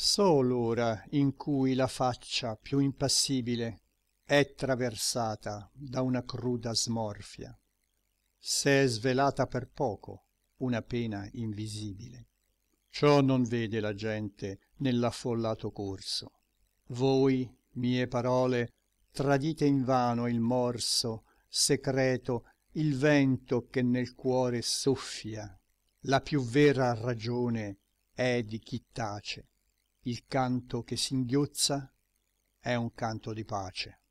sol ora in cui la faccia più impassibile è traversata da una cruda smorfia s'è svelata per poco una pena invisibile ciò non vede la gente nell'affollato corso voi mie parole tradite invano il morso secreto il vento che nel cuore soffia la più vera ragione è di chi tace il canto che singhiozza è un canto di pace